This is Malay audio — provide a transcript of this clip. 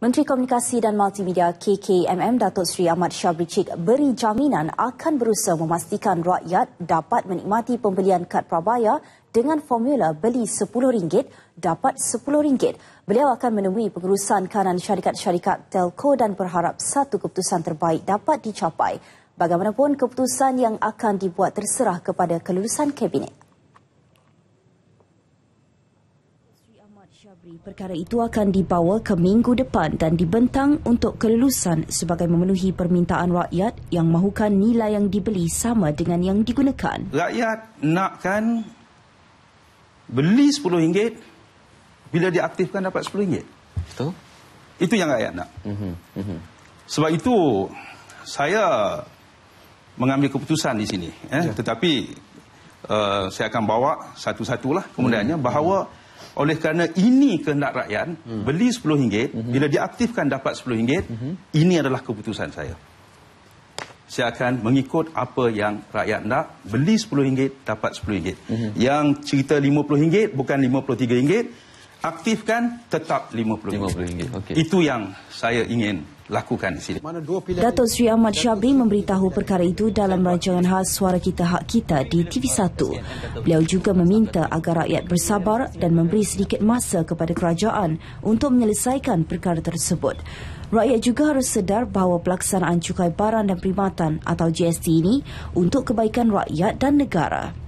Menteri Komunikasi dan Multimedia KKMM Datuk Seri Ahmad Syabricik beri jaminan akan berusaha memastikan rakyat dapat menikmati pembelian kad prabayar dengan formula beli RM10 dapat RM10. Beliau akan menemui pengurusan kanan syarikat-syarikat telco dan berharap satu keputusan terbaik dapat dicapai. Bagaimanapun keputusan yang akan dibuat terserah kepada kelulusan kabinet. Ahmad Syabri. Perkara itu akan dibawa ke minggu depan dan dibentang untuk kelulusan sebagai memenuhi permintaan rakyat yang mahukan nilai yang dibeli sama dengan yang digunakan. Rakyat nakkan beli RM10 bila diaktifkan dapat RM10. Itu, Itu yang rakyat nak. Mm -hmm. Sebab itu saya mengambil keputusan di sini. Eh? Yeah. Tetapi uh, saya akan bawa satu-satulah kemudiannya -hmm. bahawa -hmm. Oleh kerana ini kehendak rakyat, hmm. beli RM10, mm -hmm. bila diaktifkan dapat RM10, mm -hmm. ini adalah keputusan saya. Saya akan mengikut apa yang rakyat nak, beli RM10, dapat RM10. Mm -hmm. Yang cerita RM50, bukan RM53 aktifkan tetap RM50. RM50. Okay. Itu yang saya ingin lakukan di sini. Datuk Sri Ahmad Syabri memberitahu perkara itu dalam rancangan khas Suara Kita Hak Kita di TV1. Beliau juga meminta agar rakyat bersabar dan memberi sedikit masa kepada kerajaan untuk menyelesaikan perkara tersebut. Rakyat juga harus sedar bahawa pelaksanaan cukai barang dan perkhidmatan atau GST ini untuk kebaikan rakyat dan negara.